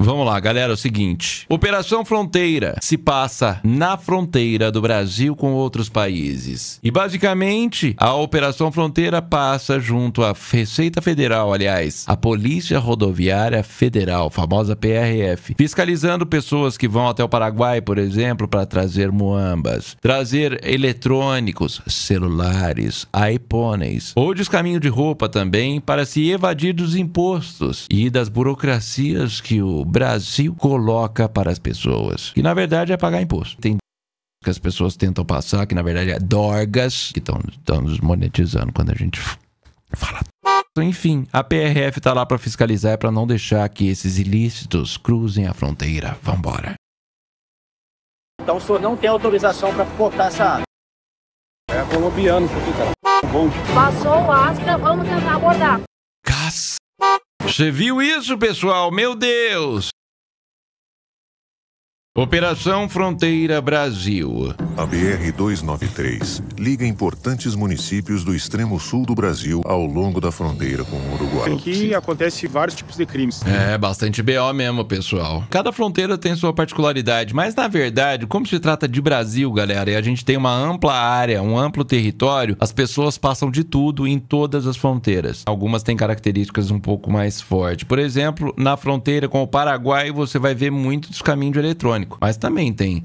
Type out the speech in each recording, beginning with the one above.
Vamos lá, galera, é o seguinte. Operação Fronteira se passa na fronteira do Brasil com outros países. E basicamente, a Operação Fronteira passa junto à Receita Federal, aliás, a Polícia Rodoviária Federal, famosa PRF, fiscalizando pessoas que vão até o Paraguai, por exemplo, para trazer muambas, trazer eletrônicos, celulares, iPones ou descaminho de roupa também para se evadir dos impostos e das burocracias que o Brasil coloca para as pessoas, que na verdade é pagar imposto. Tem que as pessoas tentam passar, que na verdade é dorgas, que estão nos monetizando quando a gente fala. Enfim, a PRF está lá para fiscalizar e para não deixar que esses ilícitos cruzem a fronteira. Vambora. Então o senhor não tem autorização para cortar essa água? É colombiano, porque tá Bom. Passou o Astra, vamos tentar abordar. Caça. Você viu isso, pessoal? Meu Deus! Operação Fronteira Brasil. A BR-293 liga importantes municípios do extremo sul do Brasil ao longo da fronteira com o Uruguai. Aqui acontece vários tipos de crimes. É, bastante BO mesmo, pessoal. Cada fronteira tem sua particularidade, mas na verdade, como se trata de Brasil, galera, e a gente tem uma ampla área, um amplo território, as pessoas passam de tudo em todas as fronteiras. Algumas têm características um pouco mais fortes. Por exemplo, na fronteira com o Paraguai, você vai ver muito dos caminhos eletrônicos eletrônico, mas também tem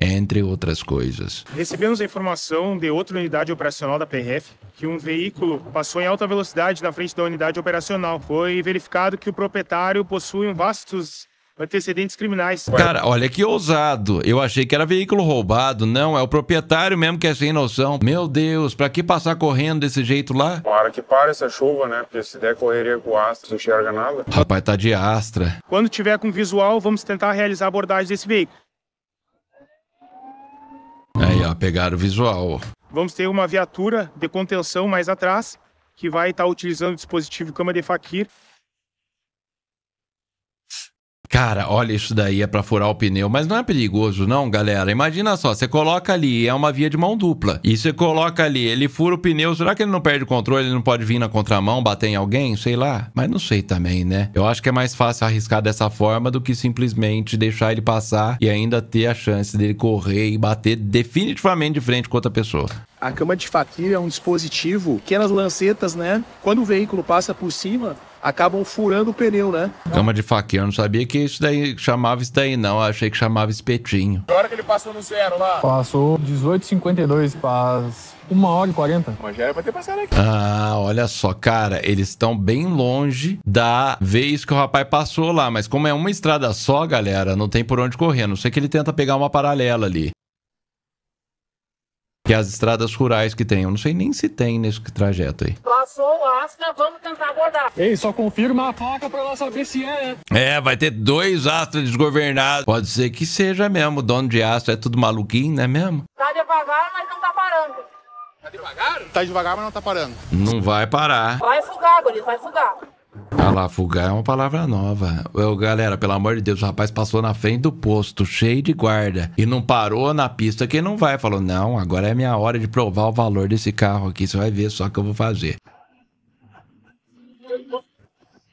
entre outras coisas. Recebemos a informação de outra unidade operacional da PRF que um veículo passou em alta velocidade na frente da unidade operacional. Foi verificado que o proprietário possui um vastos antecedentes criminais. Cara, olha que ousado. Eu achei que era veículo roubado. Não, é o proprietário mesmo que é sem noção. Meu Deus, pra que passar correndo desse jeito lá? Para que pare essa chuva, né? Porque se der correria com astra, não enxerga nada. Rapaz, tá de astra. Quando tiver com visual, vamos tentar realizar a abordagem desse veículo. Aí, ó, pegaram o visual. Vamos ter uma viatura de contenção mais atrás, que vai estar tá utilizando o dispositivo cama de faquir Cara, olha, isso daí é para furar o pneu, mas não é perigoso, não, galera. Imagina só, você coloca ali, é uma via de mão dupla. E você coloca ali, ele fura o pneu, será que ele não perde o controle? Ele não pode vir na contramão, bater em alguém? Sei lá. Mas não sei também, né? Eu acho que é mais fácil arriscar dessa forma do que simplesmente deixar ele passar e ainda ter a chance dele correr e bater definitivamente de frente com outra pessoa. A cama de faquilha é um dispositivo, pequenas lancetas, né? Quando o veículo passa por cima, acabam furando o pneu, né? Cama de faquinha, eu não sabia que isso daí chamava isso daí, não. Eu achei que chamava espetinho. Que hora que ele passou no zero lá? Passou 18,52, faz uma hora e 40. Mas já era pra ter passado aqui. Ah, olha só, cara, eles estão bem longe da vez que o rapaz passou lá. Mas como é uma estrada só, galera, não tem por onde correr. A não sei que ele tenta pegar uma paralela ali. Que as estradas rurais que tem. Eu não sei nem se tem nesse trajeto aí. Passou Astra, vamos tentar abordar. Ei, só confirma a placa pra nós saber se é. É, vai ter dois astros desgovernados. Pode ser que seja mesmo. O dono de Astra é tudo maluquinho, não é mesmo? Tá devagar, mas não tá parando. Tá devagar? Tá devagar, mas não tá parando. Não vai parar. Vai fugar, Guri, vai fugar. Tá fugar é uma palavra nova. Eu, galera, pelo amor de Deus, o rapaz passou na frente do posto, cheio de guarda. E não parou na pista que não vai. Falou, não, agora é minha hora de provar o valor desse carro aqui. Você vai ver só que eu vou fazer.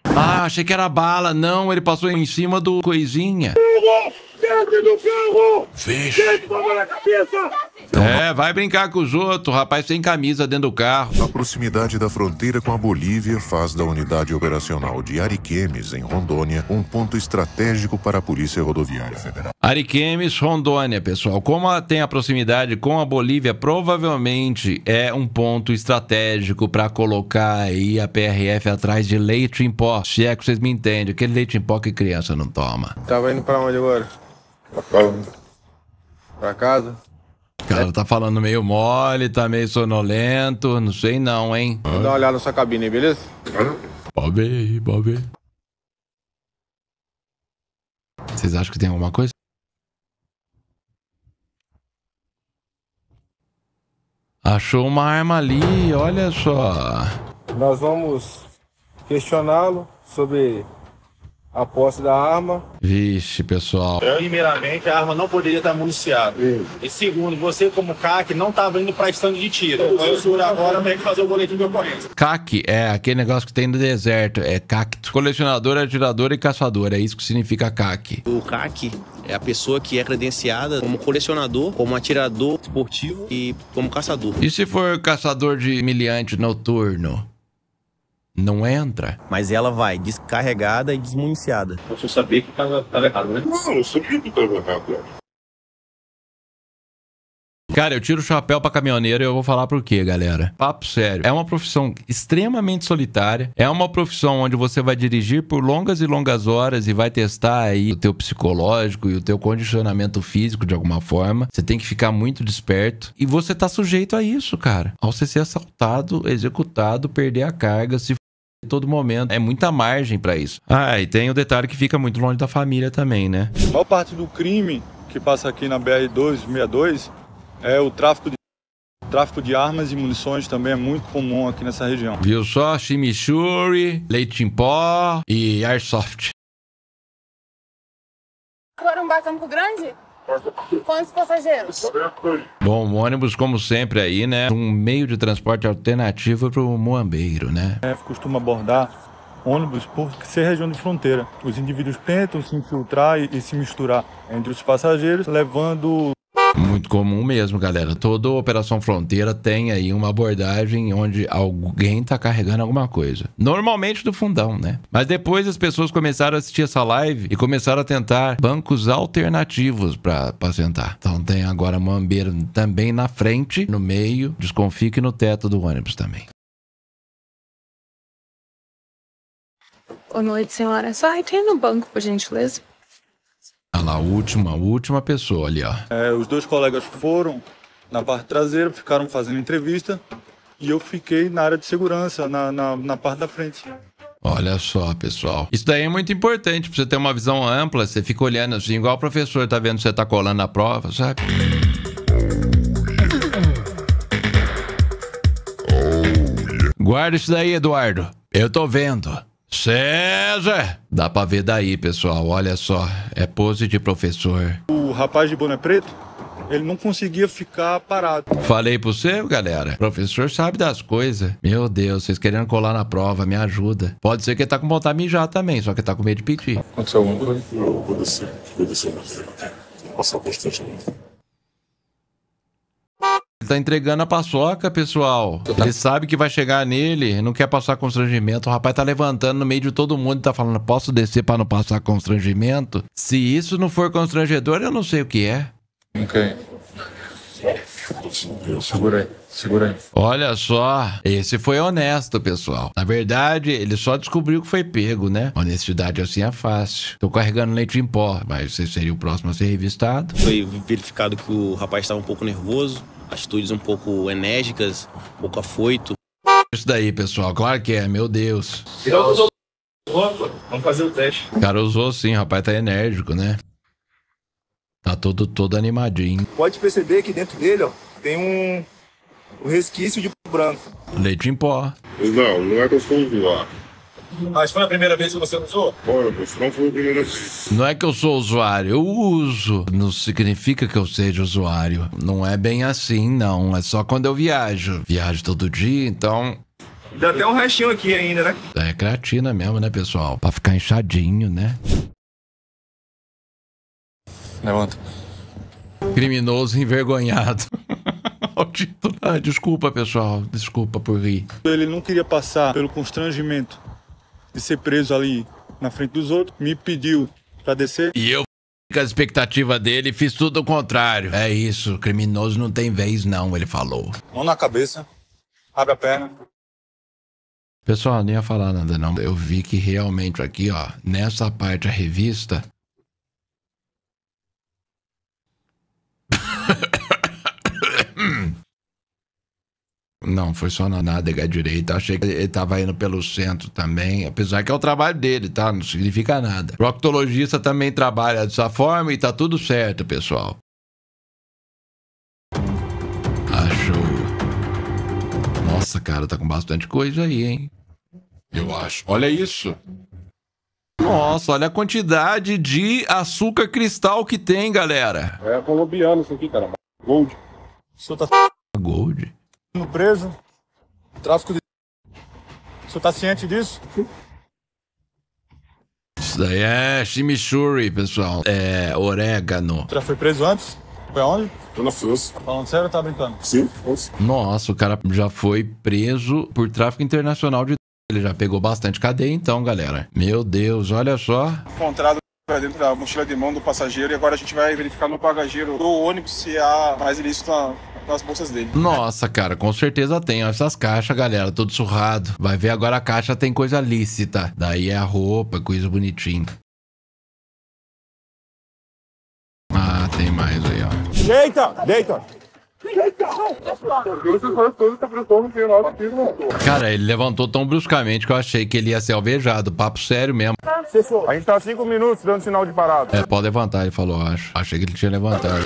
Ah, achei que era bala. Não, ele passou em cima do coisinha dentro do carro! Fecha! cabeça! Então, é, vai brincar com os outros, rapaz sem camisa dentro do carro. A proximidade da fronteira com a Bolívia faz da unidade operacional de Ariquemes, em Rondônia, um ponto estratégico para a Polícia Rodoviária Federal. Ariquemes, Rondônia, pessoal. Como ela tem a proximidade com a Bolívia, provavelmente é um ponto estratégico para colocar aí a PRF atrás de leite em pó. Se é que vocês me entendem, aquele leite em pó que criança não toma. Tava indo para onde agora? Pra casa? Cara, tá falando meio mole, tá meio sonolento, não sei não, hein? Vou dar uma olhada na sua cabine aí, beleza? Bob aí, Bob. Vocês acham que tem alguma coisa? Achou uma arma ali, olha só. Nós vamos questioná-lo sobre a posse da arma. Vixe, pessoal. Primeiramente, a arma não poderia estar municiada. E segundo, você como CAC não estava indo para estande de tiro. Eu senhor agora tem que fazer o boletim de ocorrência. CAC é aquele negócio que tem no deserto, é CAC, Colecionador, atirador e caçador, é isso que significa CAC. O CAC é a pessoa que é credenciada como colecionador, como atirador esportivo e como caçador. E se for caçador de miliante noturno? não entra. É Mas ela vai descarregada e desmuniciada. Você sabia que estava errado, né? Não, eu sabia que estava errado. Né? Cara, eu tiro o chapéu pra caminhoneiro e eu vou falar por quê, galera. Papo sério. É uma profissão extremamente solitária. É uma profissão onde você vai dirigir por longas e longas horas e vai testar aí o teu psicológico e o teu condicionamento físico de alguma forma. Você tem que ficar muito desperto. E você tá sujeito a isso, cara. Ao você ser assaltado, executado, perder a carga, se todo momento. É muita margem para isso. Ah, e tem o detalhe que fica muito longe da família também, né? A maior parte do crime que passa aqui na BR-262 é o tráfico de Tráfico de armas e munições também é muito comum aqui nessa região. Viu só? Chimichurri, leite em pó e airsoft. Agora um barco grande? Quantos passageiros? Bom, o ônibus, como sempre aí, né? Um meio de transporte alternativo para o moambeiro, né? É, costuma abordar ônibus por ser região de fronteira. Os indivíduos tentam se infiltrar e, e se misturar entre os passageiros, levando muito comum mesmo, galera. Toda Operação Fronteira tem aí uma abordagem onde alguém tá carregando alguma coisa. Normalmente do fundão, né? Mas depois as pessoas começaram a assistir essa live e começaram a tentar bancos alternativos para sentar. Então tem agora mambeiro também na frente, no meio, desconfio que no teto do ônibus também. Boa noite, senhora. Só retém no banco, por gentileza. Olha lá, a última, a última pessoa ali, ó. É, os dois colegas foram na parte traseira, ficaram fazendo entrevista e eu fiquei na área de segurança, na, na, na parte da frente. Olha só, pessoal. Isso daí é muito importante pra você ter uma visão ampla. Você fica olhando assim, igual o professor tá vendo que você tá colando a prova, sabe? Guarda isso daí, Eduardo. Eu tô vendo. César! Dá pra ver daí, pessoal. Olha só. É pose de professor. O rapaz de boné preto, ele não conseguia ficar parado. Falei pro seu, galera. O professor sabe das coisas. Meu Deus, vocês querendo colar na prova, me ajuda. Pode ser que ele tá com vontade de mijar também, só que tá com medo de pedir. Aconteceu alguma coisa? Não, aconteceu. Aconteceu. Passar constantemente tá entregando a paçoca, pessoal. Ele sabe que vai chegar nele, não quer passar constrangimento. O rapaz tá levantando no meio de todo mundo e tá falando: posso descer para não passar constrangimento? Se isso não for constrangedor, eu não sei o que é. Ok. Segura aí, segura aí. Olha só, esse foi honesto, pessoal. Na verdade, ele só descobriu que foi pego, né? Honestidade assim é fácil. Tô carregando leite em pó, mas você seria o próximo a ser revistado. Foi verificado que o rapaz estava um pouco nervoso atitudes um pouco enérgicas, um pouco afoito. Isso daí, pessoal, claro que é, meu Deus. usou... Vamos fazer o teste. O cara usou sim, rapaz, tá enérgico, né? Tá todo, todo animadinho. Pode perceber que dentro dele, ó, tem um, um resquício de branco. Leite em pó. Não, não é que eu sou um mas foi a primeira vez que você usou? Olha, não foi a primeira vez. Não é que eu sou usuário, eu uso. Não significa que eu seja usuário. Não é bem assim, não. É só quando eu viajo. Viajo todo dia, então Dá até um restinho aqui ainda, né? É creatina mesmo, né, pessoal? Pra ficar inchadinho, né? Levanta. Criminoso envergonhado. Tipo, ah, desculpa, pessoal. Desculpa por rir. Ele não queria passar pelo constrangimento de ser preso ali na frente dos outros, me pediu para descer. E eu com a expectativa dele fiz tudo o contrário. É isso, criminoso não tem vez não, ele falou. Mão na cabeça, abre a perna. Pessoal, não ia falar nada não. Eu vi que realmente aqui, ó, nessa parte da revista... Não, foi só na nádega direita. Achei que ele estava indo pelo centro também, apesar que é o trabalho dele, tá? Não significa nada. O proctologista também trabalha dessa forma e tá tudo certo, pessoal. Achou. Nossa, cara, tá com bastante coisa aí, hein? Eu acho. Olha isso. Nossa, olha a quantidade de açúcar cristal que tem, galera. É colombiano isso aqui, cara. Gold. Isso tá... Gold? preso, tráfico de. O senhor tá ciente disso? Isso daí é chimichurri, pessoal. É orégano. Já foi preso antes? Foi aonde? Foi na França. Tá falando sério ou tá brincando? Sim, França. Nossa, o cara já foi preso por tráfico internacional de. Ele já pegou bastante cadeia, então, galera. Meu Deus, olha só. Encontrado dentro da mochila de mão do passageiro e agora a gente vai verificar no bagageiro do ônibus se há mais ilícito na, nas bolsas dele. Nossa, cara, com certeza tem. Olha essas caixas, galera, todo surrado. Vai ver agora a caixa tem coisa lícita. Daí é a roupa, coisa bonitinha. Ah, tem mais aí, ó. Deita, deita. Cara, ele levantou tão bruscamente que eu achei que ele ia ser alvejado. Papo sério mesmo. A gente tá cinco minutos dando sinal de parada. É, pode levantar, ele falou, acho. Achei que ele tinha levantado.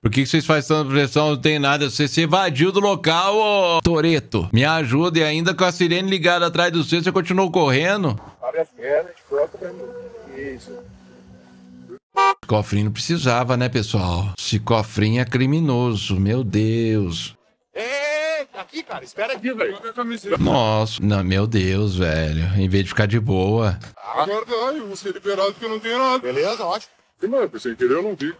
Por que, vocês fazem tanta pressão? Não tem nada. Você se evadiu do local, ô Toreto. Me ajuda e ainda com a sirene ligada atrás do seu, você continuou correndo. Abre as pernas, corta pra né? mim. Isso. Cofrinho não precisava, né, pessoal? Esse cofrinho é criminoso, meu Deus. É, aqui, cara, espera aqui, velho. Nossa, não, meu Deus, velho. Em vez de ficar de boa. Agora vai, eu vou ser liberado porque eu não tenho nada. Beleza, ótimo. Não, eu eu não vi que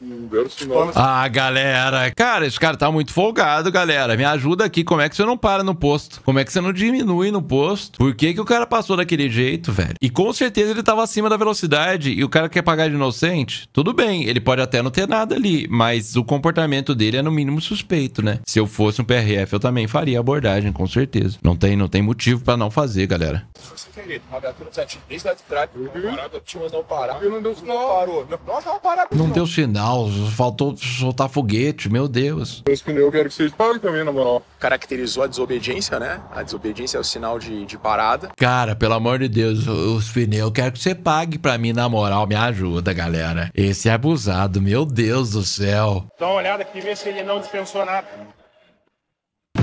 não deram sinal. Ah, galera. Cara, esse cara tá muito folgado, galera. Me ajuda aqui. Como é que você não para no posto? Como é que você não diminui no posto? Por que, que o cara passou daquele jeito, velho? E com certeza ele tava acima da velocidade e o cara quer pagar de inocente? Tudo bem, ele pode até não ter nada ali, mas o comportamento dele é no mínimo suspeito, né? Se eu fosse um PRF, eu também faria abordagem, com certeza. Não tem, não tem motivo para não fazer, galera viatura desde lá de trás, uhum. não E não deu sinal. Não parou. Não, tava parado. Não, não, deu sinal, faltou soltar foguete, meu Deus. Esse pneu eu quero que vocês parem também, na moral. Caracterizou a desobediência, né? A desobediência é o sinal de, de parada. Cara, pelo amor de Deus, os pneus, eu quero que você pague pra mim, na moral, me ajuda, galera. Esse é abusado, meu Deus do céu. Dá uma olhada aqui, vê se ele não dispensou nada.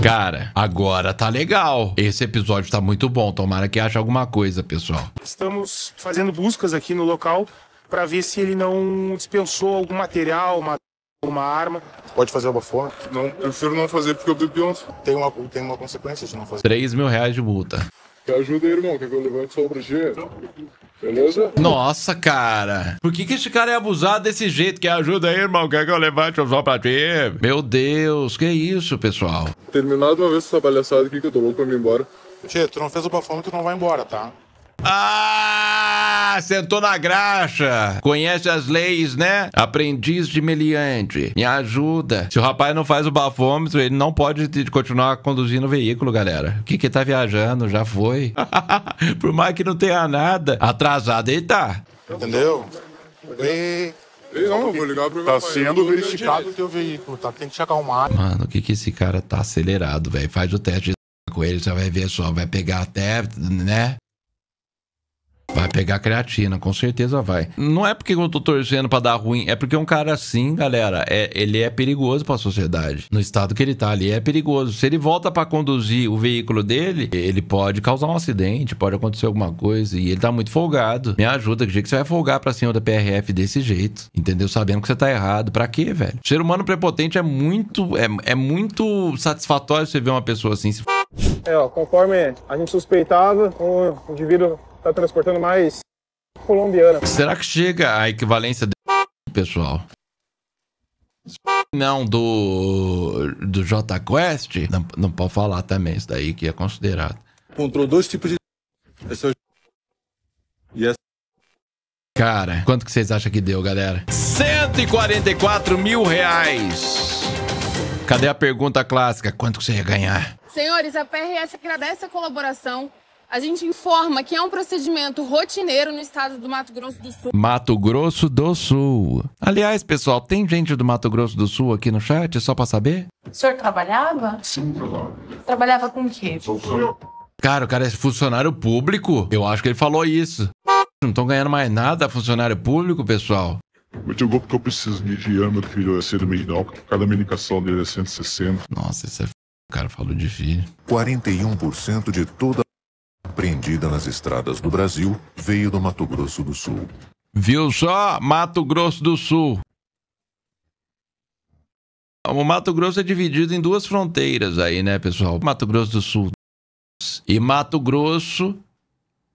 Cara, agora tá legal. Esse episódio tá muito bom. Tomara que ache alguma coisa, pessoal. Estamos fazendo buscas aqui no local para ver se ele não dispensou algum material, uma, uma arma. Pode fazer uma forma? Não, prefiro não fazer porque eu bebi ontem. Tem uma, tem uma consequência de não fazer. 3 mil reais de multa. Me ajuda aí, irmão. Quer que eu levante só pra ti? Beleza? Nossa, cara. Por que, que esse cara é abusado desse jeito? Que ajuda aí, irmão. Quer que eu levante o sol pra ti? Meu Deus, que isso, pessoal? Terminado uma vez essa palhaçada aqui que eu tô louco pra me embora. Tchê, tu não fez o bafão que tu não vai embora, tá? Ah! sentou na graxa. Conhece as leis, né? Aprendiz de meliante. Me ajuda. Se o rapaz não faz o bafômetro, ele não pode continuar conduzindo o veículo, galera. O que que tá viajando? Já foi. Por mais que não tenha nada, atrasado ele tá. Entendeu? E... Não, vou ligar pro Tá sendo verificado o teu veículo, tá? Tem que checar arrumado. Mano, o que que esse cara tá acelerado, velho? Faz o teste com ele, você vai ver só, vai pegar até, né? Vai pegar creatina, com certeza vai. Não é porque eu tô torcendo pra dar ruim, é porque um cara assim, galera, é, ele é perigoso pra sociedade. No estado que ele tá ali, é perigoso. Se ele volta para conduzir o veículo dele, ele pode causar um acidente, pode acontecer alguma coisa. E ele tá muito folgado. Me ajuda, que jeito que você vai folgar pra cima da PRF desse jeito? Entendeu? Sabendo que você tá errado. Pra quê, velho? O ser humano prepotente é muito, é, é muito satisfatório você ver uma pessoa assim se. É, ó, conforme a gente suspeitava, o indivíduo está transportando mais colombiana. Será que chega a equivalência de pessoal? Não, do, do J Quest, não, não pode falar também, isso daí que é considerado. Encontrou dois tipos de pessoas. E essa Cara, quanto que vocês acham que deu, galera? 144 mil reais. Cadê a pergunta clássica? Quanto que você ia ganhar? Senhores, a PRS agradece a colaboração a gente informa que é um procedimento rotineiro no estado do Mato Grosso do Sul. Mato Grosso do Sul. Aliás, pessoal, tem gente do Mato Grosso do Sul aqui no chat, só para saber? O senhor trabalhava? Sim, trabalhava. Trabalhava com o quê? Cara, o cara é funcionário público. Eu acho que ele falou isso. Não estão ganhando mais nada funcionário público, pessoal. Muito bom porque eu preciso de dinheiro, meu filho é ser medical, porque cada medicação dele é 160. Nossa, isso é f... o cara falou de filho. 41% de toda apreendida nas estradas do Brasil veio do Mato Grosso do Sul. Viu só? Mato Grosso do Sul. O Mato Grosso é dividido em duas fronteiras aí, né, pessoal? Mato Grosso do Sul e Mato Grosso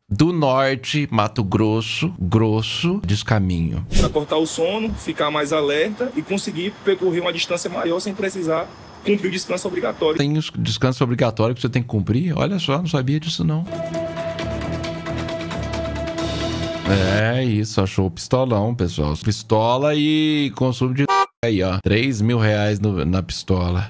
do Norte, Mato Grosso, grosso, descaminho. Para cortar o sono, ficar mais alerta e conseguir percorrer uma distância maior sem precisar cumprir o descanso obrigatório. Tem os descanso obrigatório que você tem que cumprir? Olha só, não sabia disso não. É isso, achou o pistolão, pessoal. Pistola e consumo de. Aí, ó. 3 mil reais no, na pistola.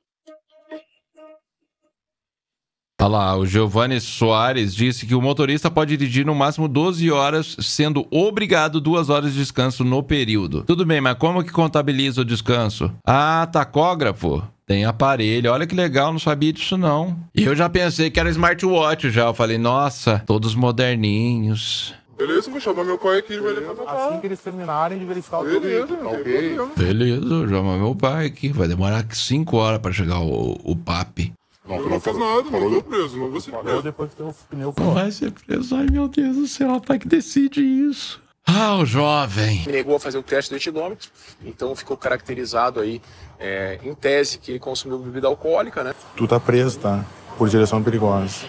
Olha lá, o Giovanni Soares disse que o motorista pode dirigir no máximo 12 horas, sendo obrigado duas horas de descanso no período. Tudo bem, mas como que contabiliza o descanso? Ah, tacógrafo? Tem aparelho, olha que legal, não sabia disso não. E eu já pensei que era smartwatch já, eu falei, nossa, todos moderninhos. Beleza, vou chamar meu pai aqui, ele vai levar Assim que eles terminarem de verificar o Beleza, Ok. Beleza, vou chamar meu pai aqui. Vai demorar 5 horas pra chegar o, o PAP. Não, Eu não faz nada, não tô preso, não vou ser preso. depois que tem o pneu Não vai ser preso. Ai, meu Deus do céu, rapaz, tá que decide isso. Ah, o jovem. me negou a fazer o teste do etilômetro, então ficou caracterizado aí, é, em tese, que ele consumiu bebida alcoólica, né? Tu tá preso, tá? Por direção perigosa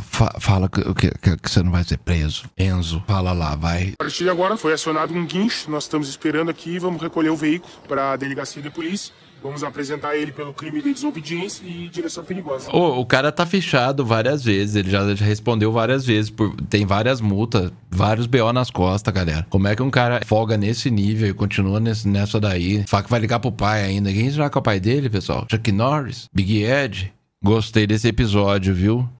fala que, que, que, você não vai ser preso. Enzo, fala lá, vai. A partir de agora foi acionado um guincho, nós estamos esperando aqui, vamos recolher o veículo para a delegacia de polícia. Vamos apresentar ele pelo crime de desobediência e direção perigosa. Ô, o cara tá fechado várias vezes, ele já, já respondeu várias vezes. Por, tem várias multas, vários BO nas costas, galera. Como é que um cara folga nesse nível e continua nesse, nessa daí? Fala que vai ligar pro pai ainda. Quem será que é o pai dele, pessoal? Chuck Norris? Big Ed? Gostei desse episódio, viu?